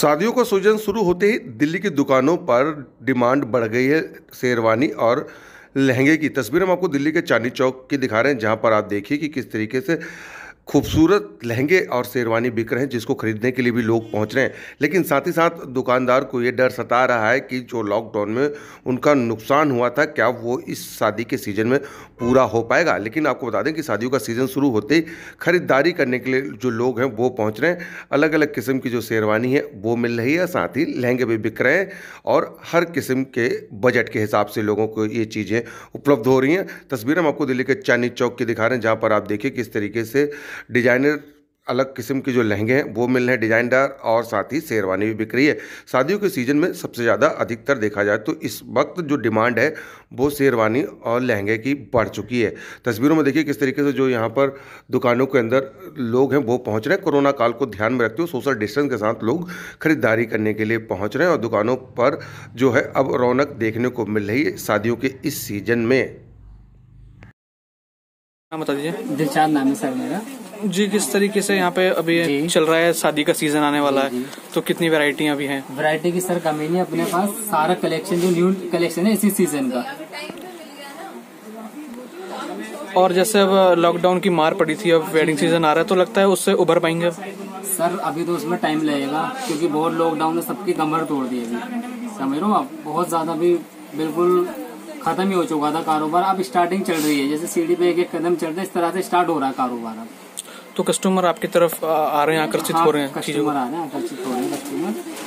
शादियों का सीजन शुरू होते ही दिल्ली की दुकानों पर डिमांड बढ़ गई है शेरवानी और लहंगे की तस्वीर हम आपको दिल्ली के चांदी चौक की दिखा रहे हैं जहाँ पर आप देखिए कि किस तरीके से खूबसूरत लहंगे और शेरवानी बिक रहे हैं जिसको खरीदने के लिए भी लोग पहुंच रहे हैं लेकिन साथ ही साथ दुकानदार को ये डर सता रहा है कि जो लॉकडाउन में उनका नुकसान हुआ था क्या वो इस शादी के सीज़न में पूरा हो पाएगा लेकिन आपको बता दें कि शादियों का सीज़न शुरू होते ही खरीदारी करने के लिए जो लोग हैं वो पहुँच रहे हैं अलग अलग किस्म की जो शेरवानी है वो मिल रही है साथ ही लहंगे भी बिक रहे हैं और हर किस्म के बजट के हिसाब से लोगों को ये चीज़ें उपलब्ध हो रही हैं तस्वीर हम आपको दिल्ली के चांदी चौक की दिखा रहे हैं जहाँ पर आप देखिए किस तरीके से डिजाइनर अलग किस्म के जो लहंगे हैं वो मिल रहे हैं डिजाइनदार और साथ ही शेरवानी भी बिक रही है शादियों के सीज़न में सबसे ज़्यादा अधिकतर देखा जाए तो इस वक्त जो डिमांड है वो शेरवानी और लहंगे की बढ़ चुकी है तस्वीरों में देखिए किस तरीके से जो यहाँ पर दुकानों के अंदर लोग हैं वो पहुँच रहे हैं कोरोना काल को ध्यान में रखते हुए सोशल डिस्टेंस के साथ लोग खरीदारी करने के लिए पहुँच रहे हैं और दुकानों पर जो है अब रौनक देखने को मिल रही है शादियों के इस सीज़न में बता दीजिए दिलचांद नाम है सर मेरा जी किस तरीके से यहाँ पे अभी चल रहा है शादी का सीजन आने वाला है तो कितनी वेरायटी अभी है वैरायटी की सर कमी नहीं अपने पास सारा कलेक्शन जो न्यू कलेक्शन है इसी सीजन का और जैसे अब लॉकडाउन की मार पड़ी थी अब वेडिंग हाँ, सीजन आ रहा है तो लगता है उससे उभर पाएंगे सर अभी तो उसमें टाइम लगेगा क्योंकि बहुत लॉकडाउन ने सबकी कमर तोड़ दी अभी समझ रहे हो आप बहुत ज्यादा भी बिल्कुल खत्म ही हो चुका था कारोबार अब स्टार्टिंग चल रही है जैसे सीढ़ी पे एक एक कदम चल रहा है इस तरह से स्टार्ट हो रहा है कारोबार अब तो कस्टमर आपकी तरफ हाँ, आ रहे हैं आकर्षित हो रहे हैं कस्टमर आ रहे हैं आकर्षित हो रहे हैं कस्टमर